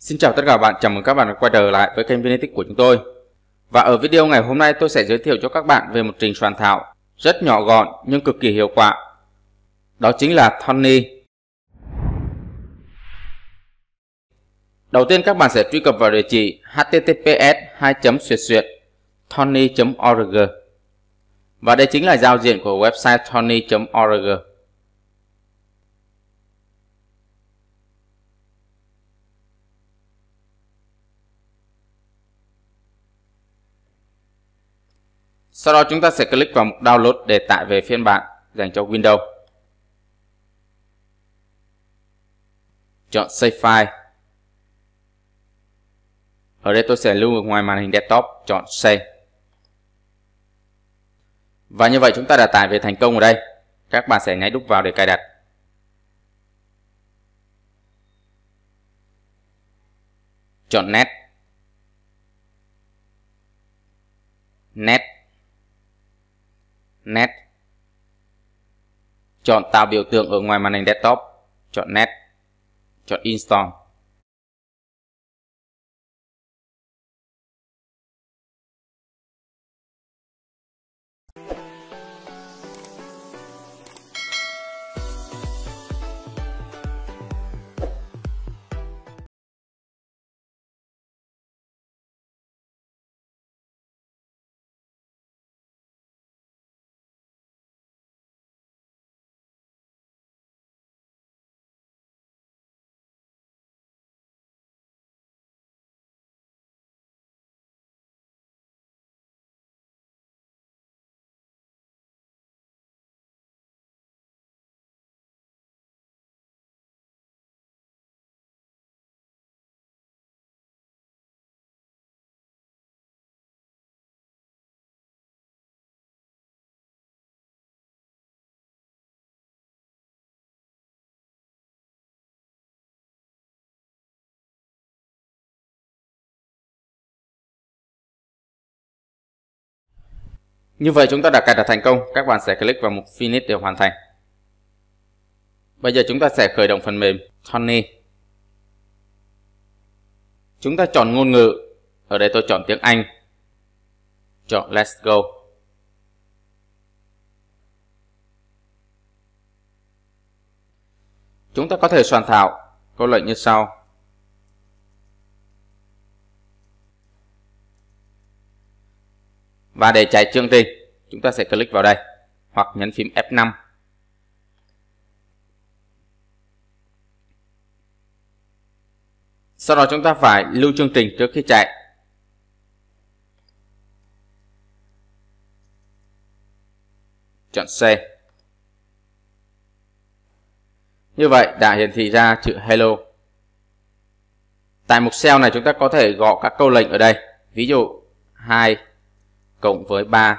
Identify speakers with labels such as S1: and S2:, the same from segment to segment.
S1: Xin chào tất cả bạn, chào mừng các bạn đã quay trở lại với kênh Venetic của chúng tôi. Và ở video ngày hôm nay tôi sẽ giới thiệu cho các bạn về một trình soạn thảo rất nhỏ gọn nhưng cực kỳ hiệu quả. Đó chính là Tony. Đầu tiên các bạn sẽ truy cập vào địa chỉ https 2 tony org Và đây chính là giao diện của website tony org Sau đó chúng ta sẽ click vào mục Download để tải về phiên bản dành cho Windows. Chọn Save File. Ở đây tôi sẽ lưu ở ngoài màn hình desktop, chọn Save. Và như vậy chúng ta đã tải về thành công ở đây. Các bạn sẽ nháy đúc vào để cài đặt. Chọn Net. Net Chọn tạo biểu tượng ở ngoài màn hình desktop Chọn Net Chọn Install Như vậy chúng ta đã cài đặt thành công, các bạn sẽ click vào mục Finish để hoàn thành. Bây giờ chúng ta sẽ khởi động phần mềm Tony. Chúng ta chọn ngôn ngữ, ở đây tôi chọn tiếng Anh. Chọn Let's Go. Chúng ta có thể soạn thảo câu lệnh như sau. Và để chạy chương trình, chúng ta sẽ click vào đây hoặc nhấn phím F5. Sau đó chúng ta phải lưu chương trình trước khi chạy. Chọn C. Như vậy đã hiển thị ra chữ Hello. Tại mục cell này chúng ta có thể gõ các câu lệnh ở đây. Ví dụ 2 cộng với 3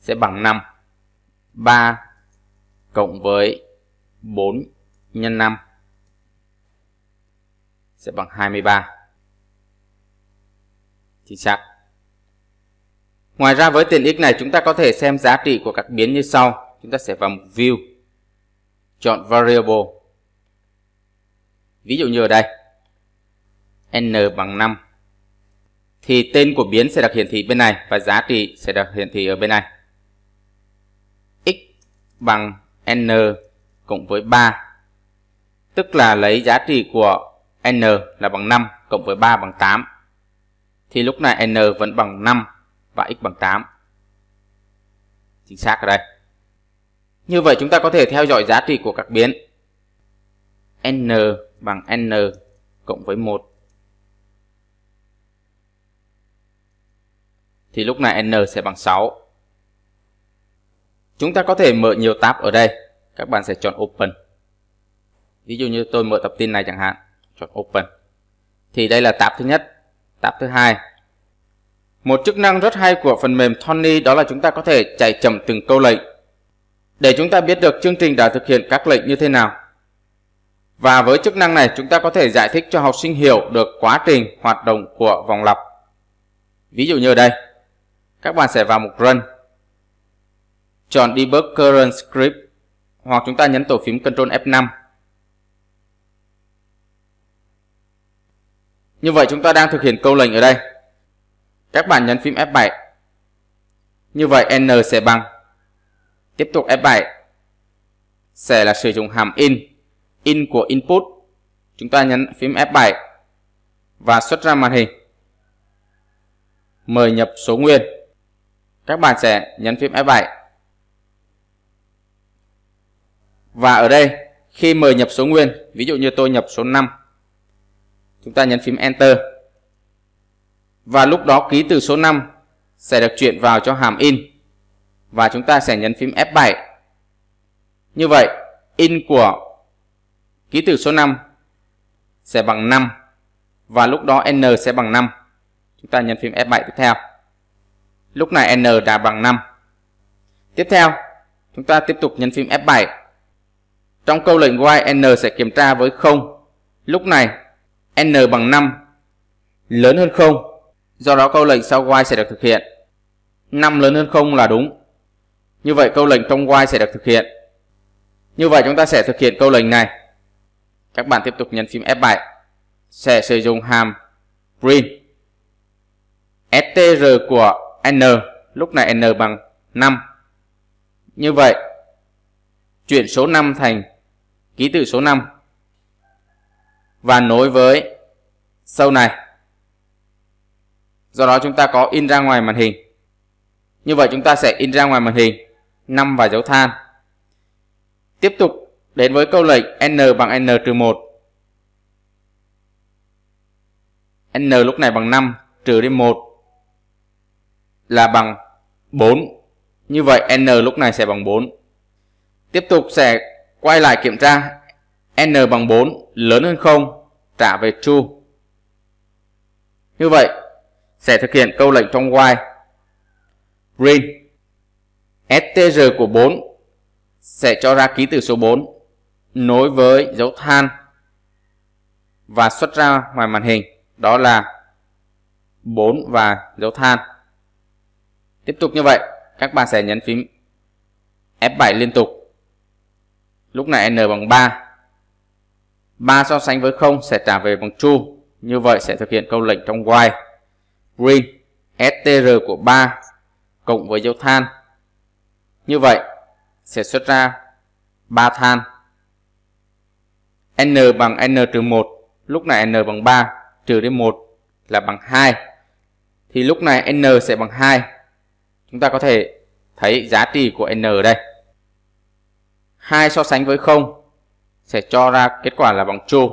S1: sẽ bằng 5. 3 cộng với 4 nhân 5 sẽ bằng 23. Chính xác. Ngoài ra với tiện ích này chúng ta có thể xem giá trị của các biến như sau. Chúng ta sẽ vào mục View, chọn Variable. Ví dụ như ở đây, n bằng 5 thì tên của biến sẽ được hiển thị bên này và giá trị sẽ được hiển thị ở bên này. x bằng n cộng với 3 tức là lấy giá trị của n là bằng 5 cộng với 3 bằng 8 thì lúc này n vẫn bằng 5 và x bằng 8. Chính xác ở đây. Như vậy chúng ta có thể theo dõi giá trị của các biến n bằng n cộng với 1 thì lúc này n sẽ bằng 6. Chúng ta có thể mở nhiều tab ở đây. Các bạn sẽ chọn Open. Ví dụ như tôi mở tập tin này chẳng hạn. Chọn Open. Thì đây là tab thứ nhất. Tab thứ hai. Một chức năng rất hay của phần mềm Tony đó là chúng ta có thể chạy chậm từng câu lệnh. Để chúng ta biết được chương trình đã thực hiện các lệnh như thế nào. Và với chức năng này chúng ta có thể giải thích cho học sinh hiểu được quá trình hoạt động của vòng lặp. Ví dụ như ở đây, các bạn sẽ vào mục Run. Chọn Debug Current Script hoặc chúng ta nhấn tổ phím Ctrl F5. Như vậy chúng ta đang thực hiện câu lệnh ở đây. Các bạn nhấn phím F7. Như vậy N sẽ bằng. Tiếp tục F7. Sẽ là sử dụng hàm in. In của input. Chúng ta nhấn phím F7 và xuất ra màn hình. Mời nhập số nguyên các bạn sẽ nhấn phím F7. Và ở đây khi mời nhập số nguyên, ví dụ như tôi nhập số 5, chúng ta nhấn phím Enter. Và lúc đó ký từ số 5 sẽ được chuyển vào cho hàm in và chúng ta sẽ nhấn phím F7. Như vậy, in của ký từ số 5 sẽ bằng 5 và lúc đó n sẽ bằng 5. Chúng ta nhấn phím F7 tiếp theo. Lúc này n đã bằng 5. Tiếp theo, chúng ta tiếp tục nhấn phím F7. Trong câu lệnh while n sẽ kiểm tra với 0. Lúc này n bằng 5 lớn hơn 0. Do đó câu lệnh sau while sẽ được thực hiện. 5 lớn hơn 0 là đúng. Như vậy câu lệnh trong while sẽ được thực hiện. Như vậy chúng ta sẽ thực hiện câu lệnh này. Các bạn tiếp tục nhấn phím F7. Sẽ sử dụng hàm print. str của n, lúc này n bằng 5. Như vậy, chuyển số 5 thành ký tự số 5 và nối với sâu này. Do đó chúng ta có in ra ngoài màn hình. Như vậy chúng ta sẽ in ra ngoài màn hình 5 và dấu than. Tiếp tục đến với câu lệnh n bằng n-1. n lúc này bằng 5 trừ đi 1 là bằng 4. Như vậy n lúc này sẽ bằng 4. Tiếp tục sẽ quay lại kiểm tra n bằng 4 lớn hơn 0 trả về true. Như vậy sẽ thực hiện câu lệnh trong while print str của 4 sẽ cho ra ký tự số 4 nối với dấu than và xuất ra ngoài màn hình đó là 4 và dấu than Tiếp tục như vậy, các bạn sẽ nhấn phím F7 liên tục. Lúc này n bằng 3. 3 so sánh với 0 sẽ trả về bằng true. Như vậy sẽ thực hiện câu lệnh trong while. Green str của 3 cộng với dấu than. Như vậy sẽ xuất ra 3 than. n bằng n trừ 1, lúc này n bằng 3 trừ đi 1 là bằng 2. Thì lúc này n sẽ bằng 2 Chúng ta có thể thấy giá trị của n đây. 2 so sánh với 0 sẽ cho ra kết quả là bằng true.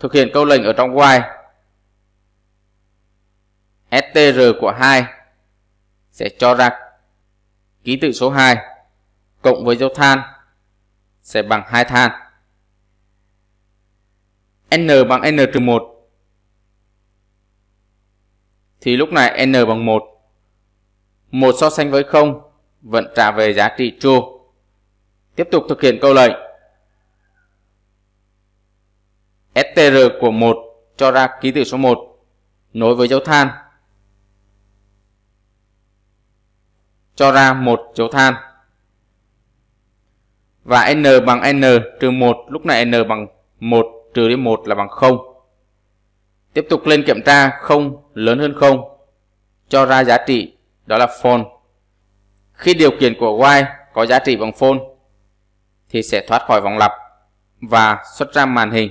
S1: Thực hiện câu lệnh ở trong while str của 2 sẽ cho ra ký tự số 2 cộng với dấu than sẽ bằng 2 than. n bằng n trừ 1 thì lúc này n bằng 1 một so sánh với không vẫn trả về giá trị true. Tiếp tục thực hiện câu lệnh. str của một cho ra ký tự số 1 nối với dấu than. Cho ra một dấu than. Và n bằng n trừ 1, lúc này n bằng 1 trừ đi 1 là bằng 0. Tiếp tục lên kiểm tra 0 lớn hơn 0 cho ra giá trị đó là phone. Khi điều kiện của while có giá trị bằng phone thì sẽ thoát khỏi vòng lặp và xuất ra màn hình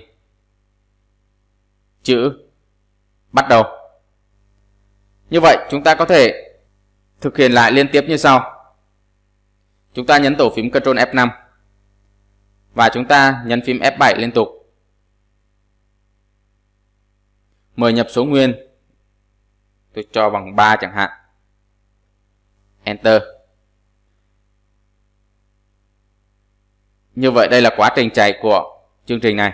S1: chữ bắt đầu. Như vậy chúng ta có thể thực hiện lại liên tiếp như sau. Chúng ta nhấn tổ phím Ctrl F5 và chúng ta nhấn phím F7 liên tục. Mời nhập số nguyên. Tôi cho bằng 3 chẳng hạn. Enter. Như vậy đây là quá trình chạy của chương trình này.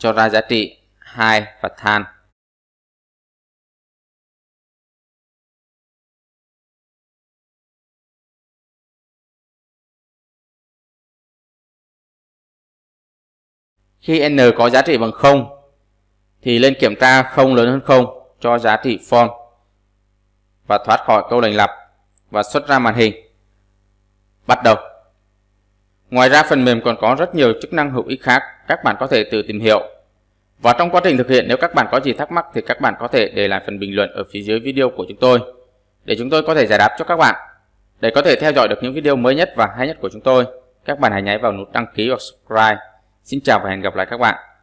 S1: cho ra giá trị 2 và than Khi n có giá trị bằng 0 thì lên kiểm tra 0 lớn hơn 0 cho giá trị for và thoát khỏi câu lệnh lặp và xuất ra màn hình. Bắt đầu. Ngoài ra phần mềm còn có rất nhiều chức năng hữu ích khác các bạn có thể tự tìm hiểu. Và trong quá trình thực hiện nếu các bạn có gì thắc mắc thì các bạn có thể để lại phần bình luận ở phía dưới video của chúng tôi để chúng tôi có thể giải đáp cho các bạn. Để có thể theo dõi được những video mới nhất và hay nhất của chúng tôi, các bạn hãy nhảy vào nút đăng ký hoặc subscribe Xin chào và hẹn gặp lại các bạn.